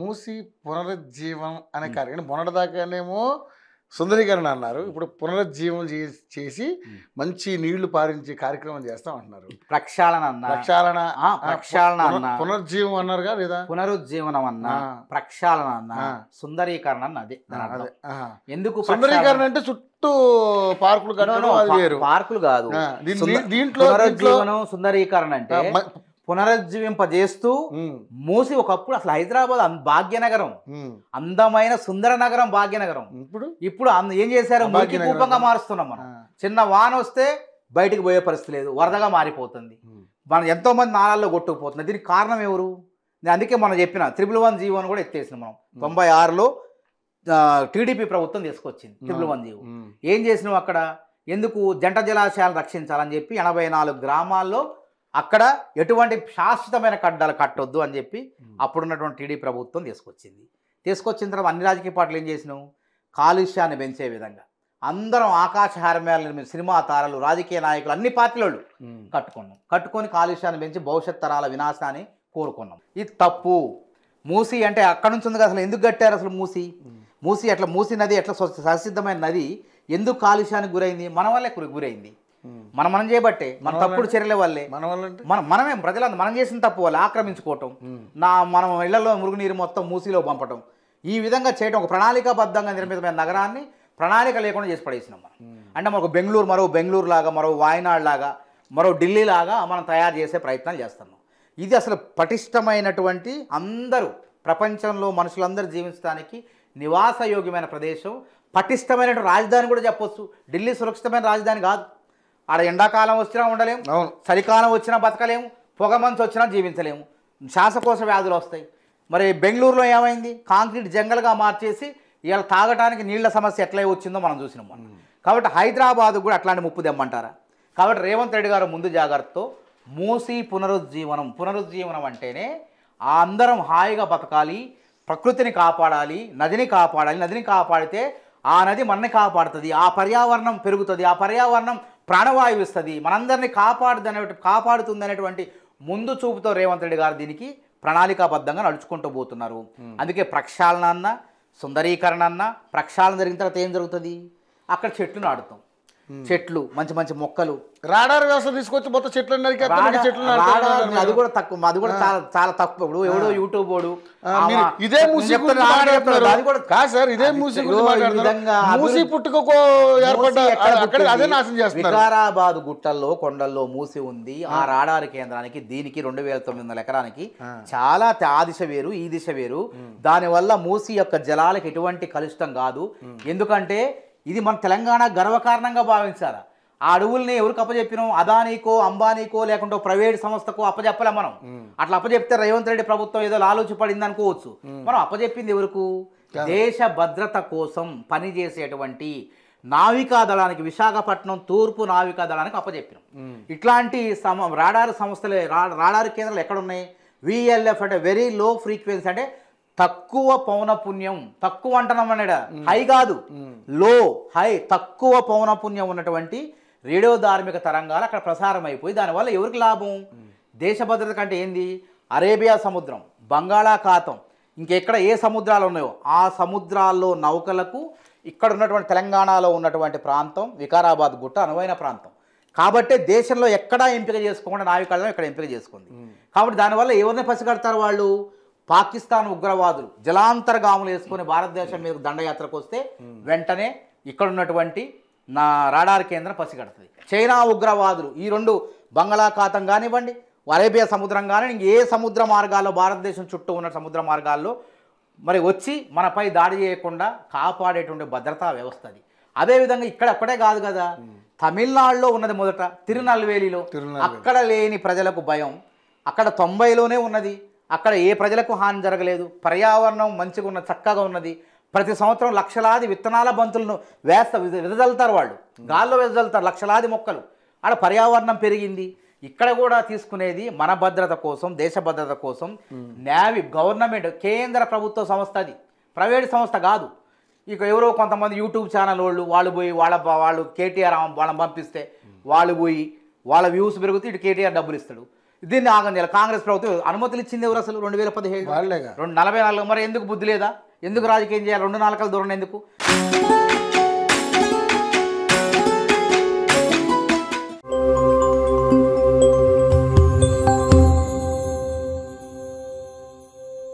మూసి పునరుజ్జీవం అనే కార్యక్రమం మొన్నటిదాకానేమో సుందరీకరణ అన్నారు ఇప్పుడు పునరుజ్జీవం చేసి మంచి నీళ్లు పారించే కార్యక్రమం చేస్తాం అంటున్నారు ప్రక్షాళన ప్రక్షాళన ప్రక్షాళన పునరుజ్జీవం అన్నారు లేదా పునరుజ్జీవనం అన్నా ప్రక్షాళన అన్నా సుందరీకరణ అన్న అదే ఎందుకు సుందరీకరణ అంటే చుట్టూ పార్కులు పార్కులు కాదు దీంట్లో సుందరీకరణ అంటే పునరుజ్జీవింపజేస్తూ మూసి ఒకప్పుడు అసలు హైదరాబాద్ భాగ్యనగరం అందమైన సుందర నగరం భాగ్యనగరం ఇప్పుడు ఇప్పుడు ఏం చేశారు రూపంగా మారుస్తున్నాం మనం చిన్న వాన వస్తే బయటికి పోయే పరిస్థితి లేదు వరదగా మారిపోతుంది మనం ఎంతోమంది నాళాల్లో కొట్టుకుపోతుంది దీనికి కారణం ఎవరు అందుకే మనం చెప్పిన త్రిబుల్ వన్ జీవో అని కూడా ఎత్తేసిన మనం తొంభై ఆరులో టీడీపీ ప్రభుత్వం తీసుకొచ్చింది త్రిబుల్ వన్ జీవో ఏం చేసినాం అక్కడ ఎందుకు జంట జలాశయాలు రక్షించాలని చెప్పి ఎనభై నాలుగు గ్రామాల్లో అక్కడ ఎటువంటి శాశ్వతమైన కడ్డాలు కట్టొద్దు అని చెప్పి అప్పుడున్నటువంటి టీడీ ప్రభుత్వం తీసుకొచ్చింది తీసుకొచ్చిన తర్వాత అన్ని రాజకీయ పార్టీలు ఏం చేసినావు కాలుష్యాన్ని పెంచే విధంగా అందరం ఆకాశహారమేళ సినిమా తారలు రాజకీయ నాయకులు అన్ని పార్టీలు కట్టుకున్నాం కట్టుకొని కాలుష్యాన్ని పెంచి భవిష్యత్ తరాల వినాశాన్ని కోరుకున్నాం ఇది తప్పు మూసి అంటే అక్కడ నుంచి ఉంది అసలు ఎందుకు కట్టారు అసలు మూసి మూసి అట్లా మూసి నది ఎట్లా సహసిద్ధమైన నది ఎందుకు కాలుష్యానికి గురైంది మన వల్లే గురైంది మనం మనం చేయబట్టే మన తప్పుడు చర్యల వల్లే మన మనమే ప్రజలంతా మనం చేసిన తప్పు వల్ల ఆక్రమించుకోవటం నా మనం ఇళ్లలో మురుగునీరు మొత్తం మూసీలో పంపటం ఈ విధంగా చేయటం ఒక ప్రణాళికాబద్ధంగా నిర్మితమైన నగరాన్ని ప్రణాళిక లేకుండా చేసి పడేసినాం మనం అంటే మనకు బెంగళూరు మరో బెంగళూరు లాగా మరో వాయనాడ్ లాగా మరో ఢిల్లీ లాగా మనం తయారు చేసే ప్రయత్నాలు చేస్తున్నాం ఇది అసలు పటిష్టమైనటువంటి అందరూ ప్రపంచంలో మనుషులందరూ జీవించడానికి నివాసయోగ్యమైన ప్రదేశం పటిష్టమైనటువంటి రాజధాని కూడా చెప్పొచ్చు ఢిల్లీ సురక్షితమైన రాజధాని కాదు ఆడ ఎండాకాలం వచ్చినా ఉండలేము అవును చలికాలం వచ్చినా బతకలేము పొగ మంచు వచ్చినా జీవించలేము శ్వాసకోశ వ్యాధులు వస్తాయి మరి బెంగళూరులో ఏమైంది కాంక్రీట్ జంగల్గా మార్చేసి ఇవాళ తాగటానికి నీళ్ల సమస్య ఎట్లా వచ్చిందో మనం చూసినాం మనం కాబట్టి హైదరాబాద్ కూడా అట్లాంటి ముప్పు దెమ్మంటారా కాబట్టి రేవంత్ రెడ్డి గారు ముందు జాగ్రత్తతో మూసి పునరుజ్జీవనం పునరుజ్జీవనం అంటేనే అందరం హాయిగా బతకాలి ప్రకృతిని కాపాడాలి నదిని కాపాడాలి నదిని కాపాడితే ఆ నది మనని కాపాడుతుంది ఆ పర్యావరణం పెరుగుతుంది ఆ పర్యావరణం ప్రాణవాయువు ఇస్తుంది మనందరినీ కాపాడుదనే కాపాడుతుంది అనేటువంటి ముందు చూపుతో రేవంత్ రెడ్డి గారు దీనికి ప్రణాళికాబద్ధంగా నడుచుకుంటూ పోతున్నారు అందుకే ప్రక్షాళన అన్న సుందరీకరణ అన్న ప్రక్షాళన జరిగిన తర్వాత ఏం జరుగుతుంది అక్కడ చెట్లు నాటుతాం చెట్లు మంచి మంచి మొక్కలు రాడార్ వ్యవస్థ తీసుకొచ్చి మొత్తం చెట్లు చెట్లు అది కూడా తక్కువ అది కూడా చాలా చాలా తక్కువ ఇప్పుడు ఎవడో యూట్యూబ్ వాడు ఇదే కాదు ఇదే మూసి మూసి పుట్టుకకు అదే నాశనం వికారాబాద్ గుట్టల్లో కొండల్లో మూసి ఉంది ఆ రాడార్ కేంద్రానికి దీనికి రెండు వేల తొమ్మిది వందల ఎకరానికి చాలా ఆ దిశ వేరు ఈ దిశ వేరు దానివల్ల మూసి యొక్క జలాలకు ఎటువంటి కలుషితం కాదు ఎందుకంటే ఇది మన తెలంగాణ గర్వకారణంగా భావించాలా ఆ అడవుల్ని ఎవరికి అప్పచెప్పినాం అదానీకో అంబానీకో లేకుంటే ప్రైవేట్ సంస్థకో అప్పచెప్పలే మనం అట్లా అప్పచెప్తే రేవంత్ రెడ్డి ప్రభుత్వం ఏదో పడింది అనుకోవచ్చు మనం అప్పచెప్పింది ఎవరకు దేశ భద్రత కోసం పనిచేసేటువంటి నావికా దళానికి విశాఖపట్నం తూర్పు నావికా దళానికి అప్పచెప్పినాం ఇట్లాంటి సమ రాడార్ సంస్థలే రాడార్ కేంద్రాలు ఎక్కడున్నాయి విఎల్ఎఫ్ అంటే వెరీ లో ఫ్రీక్వెన్సీ అంటే తక్కువ పౌనపుణ్యం తక్కువ అంటున్నాం అనేట హై కాదు లో హై తక్కువ పౌనపుణ్యం ఉన్నటువంటి రేడియో ధార్మిక తరంగాలు అక్కడ ప్రసారం అయిపోయి దానివల్ల ఎవరికి లాభం దేశ భద్రత కంటే ఏంది అరేబియా సముద్రం బంగాళాఖాతం ఇంకెక్కడ ఏ సముద్రాలు ఉన్నాయో ఆ సముద్రాల్లో నౌకలకు ఇక్కడ ఉన్నటువంటి తెలంగాణలో ఉన్నటువంటి ప్రాంతం వికారాబాద్ గుట్ట అనువైన ప్రాంతం కాబట్టే దేశంలో ఎక్కడా ఎంపిక చేసుకోకుండా నావికాలను ఇక్కడ ఎంపిక చేసుకుంది కాబట్టి దానివల్ల ఎవరిని పసిగడతారు వాళ్ళు పాకిస్తాన్ ఉగ్రవాదులు జలాంతర్గాములు వేసుకొని భారతదేశం మీద దండయాత్రకు వస్తే hmm. వెంటనే ఇక్కడ ఉన్నటువంటి నా రాడార్ కేంద్రం పసిగడుతుంది చైనా ఉగ్రవాదులు ఈ రెండు బంగాళాఖాతం కానివ్వండి అరేబియా సముద్రం కానీ ఏ సముద్ర మార్గాల్లో భారతదేశం చుట్టూ ఉన్న సముద్ర మార్గాల్లో మరి వచ్చి మనపై దాడి చేయకుండా కాపాడేటువంటి భద్రతా వ్యవస్థ అది అదేవిధంగా ఇక్కడ అక్కడే కాదు కదా hmm. తమిళనాడులో ఉన్నది మొదట తిరునల్వేలిలో అక్కడ లేని ప్రజలకు భయం అక్కడ తొంభైలోనే ఉన్నది అక్కడ ఏ ప్రజలకు హాని జరగలేదు పర్యావరణం మంచిగా ఉన్న చక్కగా ఉన్నది ప్రతి సంవత్సరం లక్షలాది విత్తనాల బంతులను వేస్త విదజల్లుతారు వాళ్ళు గాల్లో విదజల్లుతారు లక్షలాది మొక్కలు ఆడ పర్యావరణం పెరిగింది ఇక్కడ కూడా తీసుకునేది మన భద్రత కోసం దేశ భద్రత కోసం నేవీ గవర్నమెంట్ కేంద్ర ప్రభుత్వ సంస్థ అది ప్రైవేట్ సంస్థ కాదు ఇక ఎవరో కొంతమంది యూట్యూబ్ ఛానల్ వాళ్ళు వాళ్ళు పోయి వాళ్ళ వాళ్ళు కేటీఆర్ వాళ్ళని పంపిస్తే వాళ్ళు పోయి వాళ్ళ వ్యూస్ పెరుగుతూ ఇటు కేటీఆర్ డబ్బులు ఇస్తాడు దీన్ని ఆగం చేయాలి కాంగ్రెస్ ప్రభుత్వం అనుమతులు ఇచ్చింది ఎవరు అసలు రెండు వేల పదిహేడు రెండు నలభై నాలుగు మరి ఎందుకు బుద్ధి లేదా ఎందుకు రాజకీయం చేయాలి రెండు నాలుగు దూరం ఎందుకు